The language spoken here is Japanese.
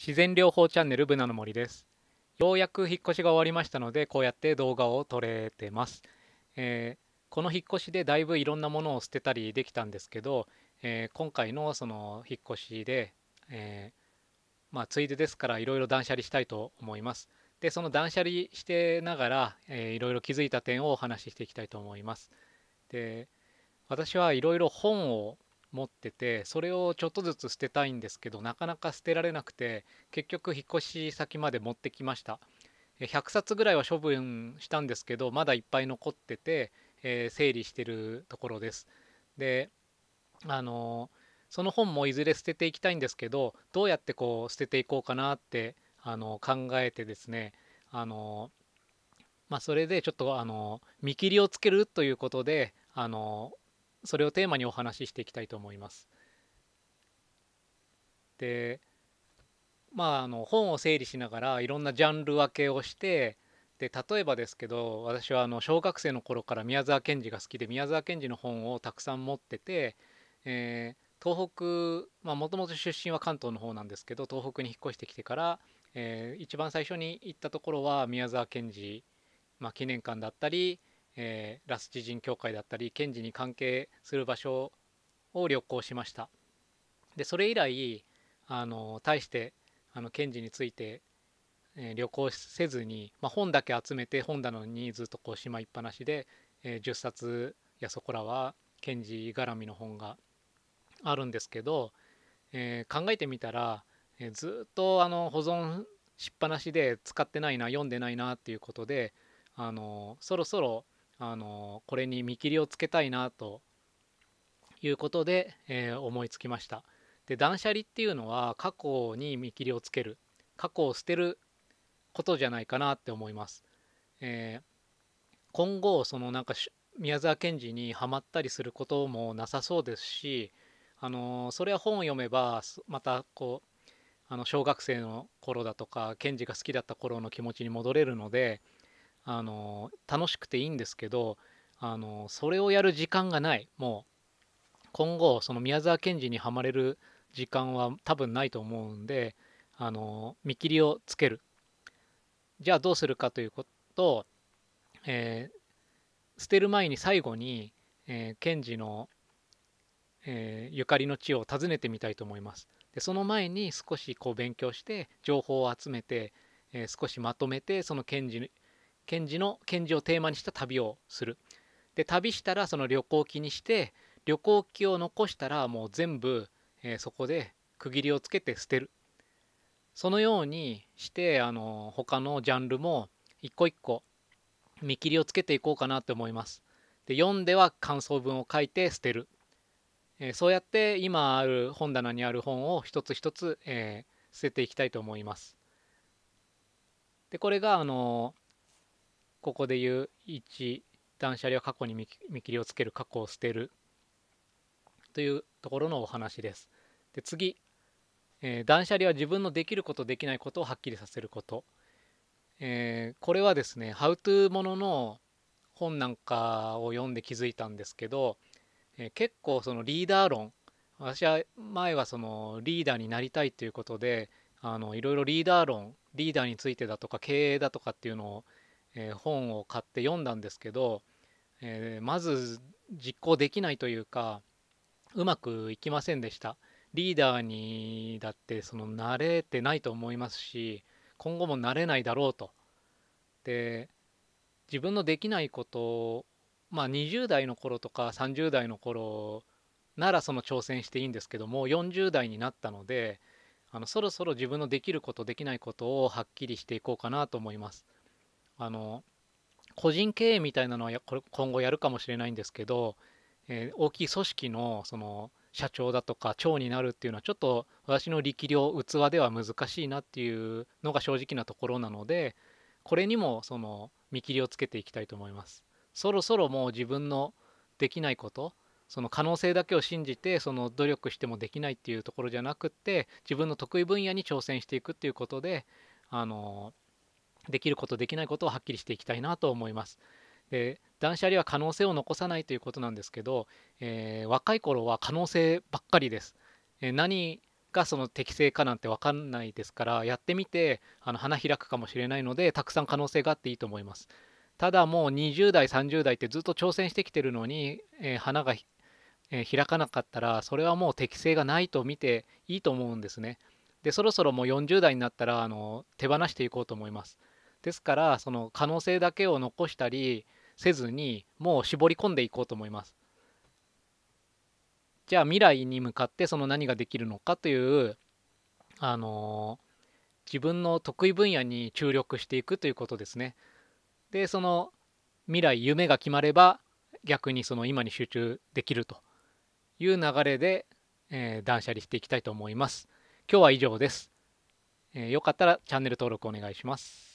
自然療法チャンネルブナの森ですようやく引っ越しが終わりましたのでこうやって動画を撮れてます、えー、この引っ越しでだいぶいろんなものを捨てたりできたんですけど、えー、今回のその引っ越しで、えー、まあ、ついでですからいろいろ断捨離したいと思いますでその断捨離してながら、えー、いろいろ気づいた点をお話ししていきたいと思いますで私はいろいろ本を持っててそれをちょっとずつ捨てたいんですけどなかなか捨てられなくて結局引っ越し先まで持ってきました100冊ぐらいは処分したんですけどまだいっぱい残ってて、えー、整理してるところですであのその本もいずれ捨てていきたいんですけどどうやってこう捨てていこうかなってあの考えてですねあのまあ、それでちょっとあの見切りをつけるということであのそれをテーマにお話ししていきたいと思います。でまああの本を整理しながらいろんなジャンル分けをしてで例えばですけど私はあの小学生の頃から宮沢賢治が好きで宮沢賢治の本をたくさん持ってて、えー、東北もともと出身は関東の方なんですけど東北に引っ越してきてから、えー、一番最初に行ったところは宮沢賢治、まあ、記念館だったりえー、ラス知人協会だったり検事に関係する場所を旅行しましたでそれ以来あの大してあの賢治について、えー、旅行せずに、まあ、本だけ集めて本棚にずっとこうしまいっぱなしで、えー、10冊やそこらは検事絡みの本があるんですけど、えー、考えてみたら、えー、ずっとあの保存しっぱなしで使ってないな読んでないなっていうことであのそろそろあのこれに見切りをつけたいなということで、えー、思いつきましたで断捨離っていうのは過去に見切りをつける過去を捨てることじゃないかなって思います、えー、今後そのなんか宮沢賢治にはまったりすることもなさそうですしあのそれは本を読めばまたこうあの小学生の頃だとか賢治が好きだった頃の気持ちに戻れるのであの楽しくていいんですけどあのそれをやる時間がないもう今後その宮沢賢治にはまれる時間は多分ないと思うんであの見切りをつけるじゃあどうするかということを、えー、捨てる前に最後に、えー、賢治の、えー、ゆかりの地を訪ねてみたいと思いますでその前に少しこう勉強して情報を集めて、えー、少しまとめてその賢治賢治の賢治をテーマにした旅をするで旅したらその旅行記にして旅行記を残したらもう全部、えー、そこで区切りをつけて捨てるそのようにしてあの他のジャンルも一個一個見切りをつけていこうかなと思いますで読んでは感想文を書いて捨てる、えー、そうやって今ある本棚にある本を一つ一つ、えー、捨てていきたいと思いますでこれがあのここで言う1断捨離は過去に見切りをつける過去を捨てるというところのお話です。で次、えー、断捨離は自分のできることできないことをはっきりさせること、えー、これはですね「How to」ものの本なんかを読んで気づいたんですけど、えー、結構そのリーダー論私は前はそのリーダーになりたいということであのいろいろリーダー論リーダーについてだとか経営だとかっていうのをえー、本を買って読んだんですけど、えー、まず実行できないというかうまくいきませんでしたリーダーにだってその慣れてないと思いますし今後も慣れないだろうとで自分のできないことをまあ20代の頃とか30代の頃ならその挑戦していいんですけども40代になったのであのそろそろ自分のできることできないことをはっきりしていこうかなと思います。あの個人経営みたいなのはこれ今後やるかもしれないんですけど、えー、大きい組織のその社長だとか長になるっていうのはちょっと私の力量器では難しいなっていうのが正直なところなのでこれにもその見切りをつけていきたいと思いますそろそろもう自分のできないことその可能性だけを信じてその努力してもできないっていうところじゃなくって自分の得意分野に挑戦していくっていうことであのできることできないことをはっきりしていきたいなと思います。で断捨離は可能性を残さないということなんですけど、えー、若い頃は可能性ばっかりです。えー、何がその適正かなんて分かんないですからやってみてあの花開くかもしれないのでたくさん可能性があっていいと思います。ただもう20代30代ってずっと挑戦してきてるのに、えー、花が、え開かなかったらそれはもう適性がないと見ていいと思うんですね。でそろそろもう40代になったらあの手放していこうと思いますですからその可能性だけを残したりせずにもう絞り込んでいこうと思いますじゃあ未来に向かってその何ができるのかというあの自分の得意分野に注力していくということですねでその未来夢が決まれば逆にその今に集中できるという流れで、えー、断捨離していきたいと思います今日は以上です。えー、よかったらチャンネル登録お願いします。